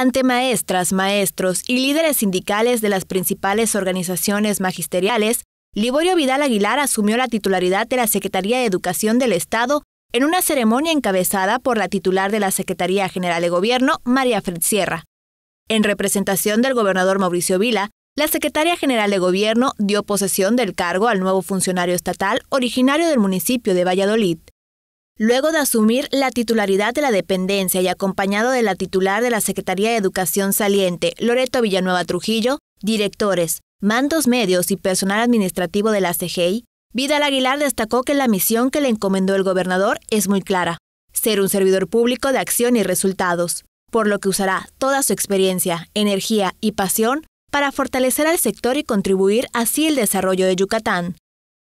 ante maestras, maestros y líderes sindicales de las principales organizaciones magisteriales, Liborio Vidal Aguilar asumió la titularidad de la Secretaría de Educación del Estado en una ceremonia encabezada por la titular de la Secretaría General de Gobierno, María Fred Sierra. En representación del gobernador Mauricio Vila, la Secretaría general de gobierno dio posesión del cargo al nuevo funcionario estatal originario del municipio de Valladolid. Luego de asumir la titularidad de la dependencia y acompañado de la titular de la Secretaría de Educación saliente, Loreto Villanueva Trujillo, directores, mandos medios y personal administrativo de la CGI, Vidal Aguilar destacó que la misión que le encomendó el gobernador es muy clara, ser un servidor público de acción y resultados, por lo que usará toda su experiencia, energía y pasión para fortalecer al sector y contribuir así el desarrollo de Yucatán.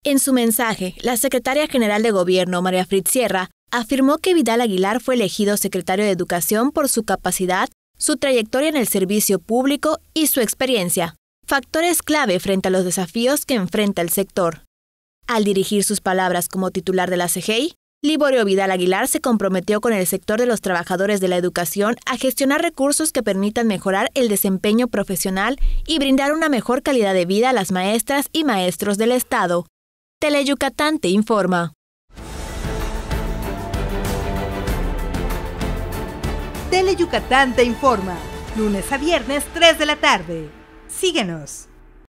En su mensaje, la secretaria general de Gobierno, María Fritz Sierra, afirmó que Vidal Aguilar fue elegido secretario de Educación por su capacidad, su trayectoria en el servicio público y su experiencia, factores clave frente a los desafíos que enfrenta el sector. Al dirigir sus palabras como titular de la CGI, Liborio Vidal Aguilar se comprometió con el sector de los trabajadores de la educación a gestionar recursos que permitan mejorar el desempeño profesional y brindar una mejor calidad de vida a las maestras y maestros del Estado. Teleyucatán te informa. Teleyucatán te informa. Lunes a viernes 3 de la tarde. Síguenos.